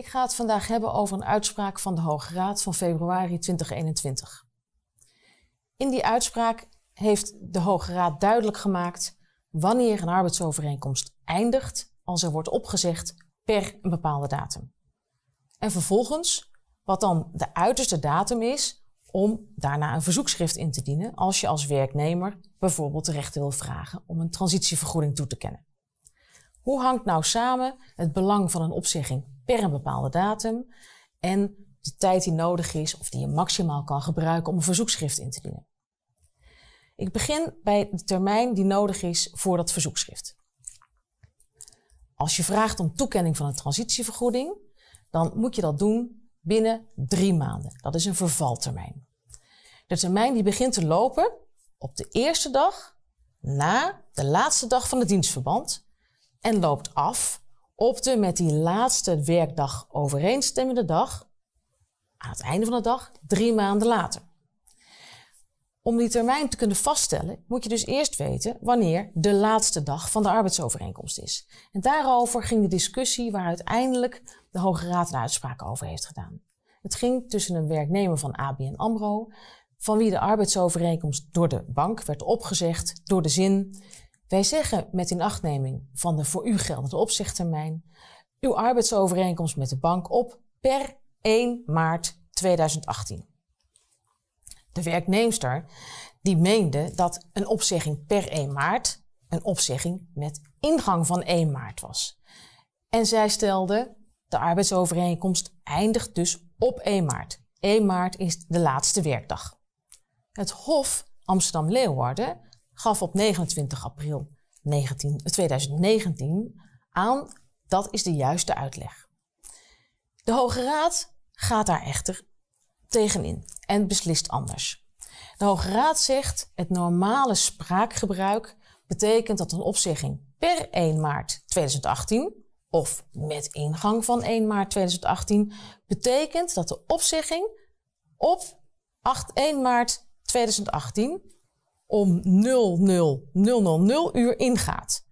Ik ga het vandaag hebben over een uitspraak van de Hoge Raad van februari 2021. In die uitspraak heeft de Hoge Raad duidelijk gemaakt wanneer een arbeidsovereenkomst eindigt als er wordt opgezegd per een bepaalde datum. En vervolgens wat dan de uiterste datum is om daarna een verzoekschrift in te dienen als je als werknemer bijvoorbeeld de rechten wil vragen om een transitievergoeding toe te kennen. Hoe hangt nou samen het belang van een opzegging per een bepaalde datum en de tijd die nodig is of die je maximaal kan gebruiken om een verzoekschrift in te dienen. Ik begin bij de termijn die nodig is voor dat verzoekschrift. Als je vraagt om toekenning van een transitievergoeding, dan moet je dat doen binnen drie maanden. Dat is een vervaltermijn. De termijn die begint te lopen op de eerste dag na de laatste dag van het dienstverband en loopt af opte met die laatste werkdag overeenstemmende dag, aan het einde van de dag, drie maanden later. Om die termijn te kunnen vaststellen, moet je dus eerst weten wanneer de laatste dag van de arbeidsovereenkomst is. En daarover ging de discussie waar uiteindelijk de Hoge Raad een uitspraak over heeft gedaan. Het ging tussen een werknemer van ABN AMRO, van wie de arbeidsovereenkomst door de bank werd opgezegd door de zin wij zeggen met inachtneming van de voor u geldende opzichttermijn uw arbeidsovereenkomst met de bank op per 1 maart 2018. De werknemster die meende dat een opzegging per 1 maart een opzegging met ingang van 1 maart was. En zij stelde, de arbeidsovereenkomst eindigt dus op 1 maart. 1 maart is de laatste werkdag. Het Hof Amsterdam-Leeuwarden gaf op 29 april 19, 2019 aan dat is de juiste uitleg. De Hoge Raad gaat daar echter tegenin en beslist anders. De Hoge Raad zegt het normale spraakgebruik betekent dat een opzegging per 1 maart 2018 of met ingang van 1 maart 2018 betekent dat de opzegging op 8, 1 maart 2018 om 00000 uur ingaat.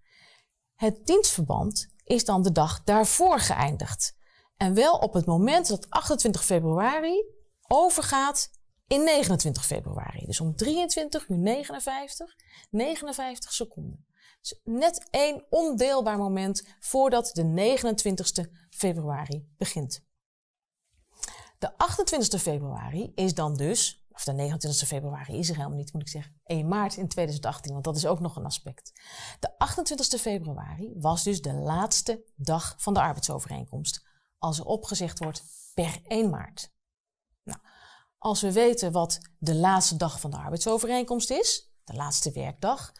Het dienstverband is dan de dag daarvoor geëindigd. En wel op het moment dat 28 februari overgaat in 29 februari. Dus om 23 uur 59, 59 seconden. Dus net één ondeelbaar moment voordat de 29 februari begint. De 28 februari is dan dus of de 29 februari is er helemaal niet, moet ik zeggen. 1 maart in 2018, want dat is ook nog een aspect. De 28 februari was dus de laatste dag van de arbeidsovereenkomst. Als er opgezegd wordt per 1 maart. Nou, als we weten wat de laatste dag van de arbeidsovereenkomst is, de laatste werkdag,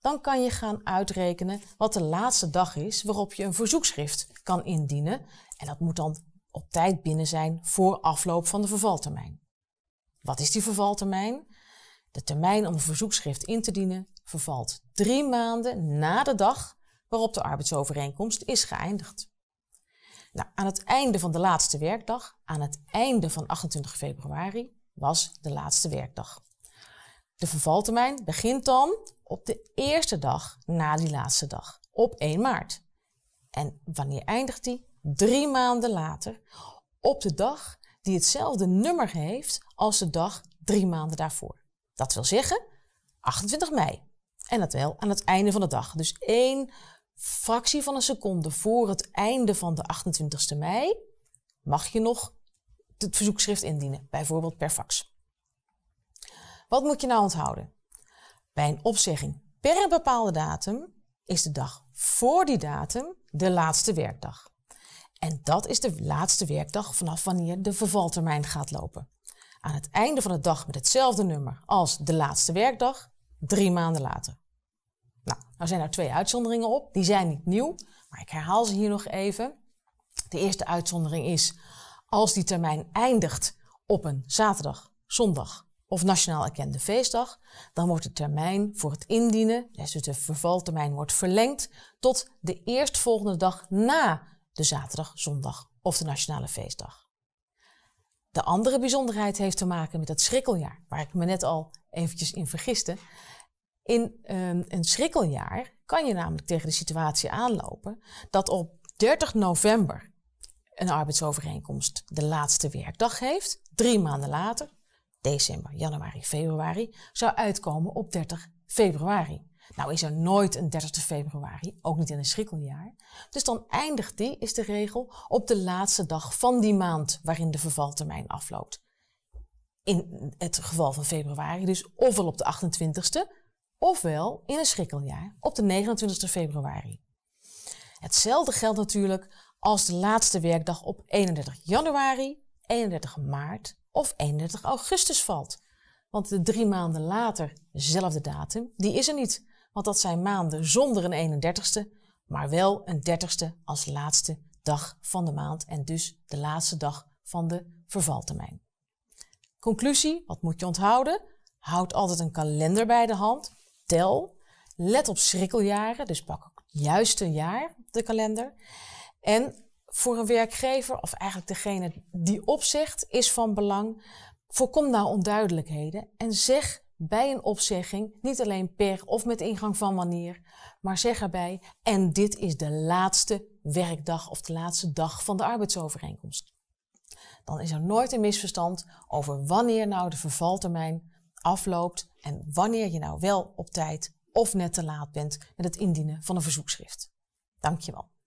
dan kan je gaan uitrekenen wat de laatste dag is waarop je een verzoekschrift kan indienen. En dat moet dan op tijd binnen zijn voor afloop van de vervaltermijn. Wat is die vervaltermijn? De termijn om een verzoekschrift in te dienen vervalt drie maanden na de dag waarop de arbeidsovereenkomst is geëindigd. Nou, aan het einde van de laatste werkdag, aan het einde van 28 februari, was de laatste werkdag. De vervaltermijn begint dan op de eerste dag na die laatste dag, op 1 maart. En wanneer eindigt die? Drie maanden later, op de dag die hetzelfde nummer heeft als de dag drie maanden daarvoor. Dat wil zeggen 28 mei. En dat wel aan het einde van de dag. Dus één fractie van een seconde voor het einde van de 28e mei mag je nog het verzoekschrift indienen, bijvoorbeeld per fax. Wat moet je nou onthouden? Bij een opzegging per een bepaalde datum is de dag voor die datum de laatste werkdag. En dat is de laatste werkdag vanaf wanneer de vervaltermijn gaat lopen. Aan het einde van de dag met hetzelfde nummer als de laatste werkdag, drie maanden later. Nou, er nou zijn er twee uitzonderingen op. Die zijn niet nieuw, maar ik herhaal ze hier nog even. De eerste uitzondering is als die termijn eindigt op een zaterdag, zondag of nationaal erkende feestdag, dan wordt de termijn voor het indienen, dus de vervaltermijn, wordt verlengd tot de eerstvolgende dag na de zaterdag, zondag of de nationale feestdag. De andere bijzonderheid heeft te maken met het schrikkeljaar, waar ik me net al eventjes in vergiste. In ehm, een schrikkeljaar kan je namelijk tegen de situatie aanlopen dat op 30 november een arbeidsovereenkomst de laatste werkdag heeft, drie maanden later, december, januari, februari, zou uitkomen op 30 februari. Nou is er nooit een 30 februari, ook niet in een schrikkeljaar. Dus dan eindigt die, is de regel, op de laatste dag van die maand waarin de vervaltermijn afloopt. In het geval van februari dus ofwel op de 28ste, ofwel in een schrikkeljaar op de 29 februari. Hetzelfde geldt natuurlijk als de laatste werkdag op 31 januari, 31 maart of 31 augustus valt. Want de drie maanden later, zelfde datum, die is er niet want dat zijn maanden zonder een 31ste, maar wel een 30ste als laatste dag van de maand en dus de laatste dag van de vervaltermijn. Conclusie, wat moet je onthouden? Houd altijd een kalender bij de hand, tel, let op schrikkeljaren, dus pak ook juist een jaar de kalender. En voor een werkgever, of eigenlijk degene die opzegt, is van belang. Voorkom nou onduidelijkheden en zeg bij een opzegging, niet alleen per of met ingang van wanneer, maar zeg erbij, en dit is de laatste werkdag of de laatste dag van de arbeidsovereenkomst. Dan is er nooit een misverstand over wanneer nou de vervaltermijn afloopt en wanneer je nou wel op tijd of net te laat bent met het indienen van een verzoekschrift. Dankjewel.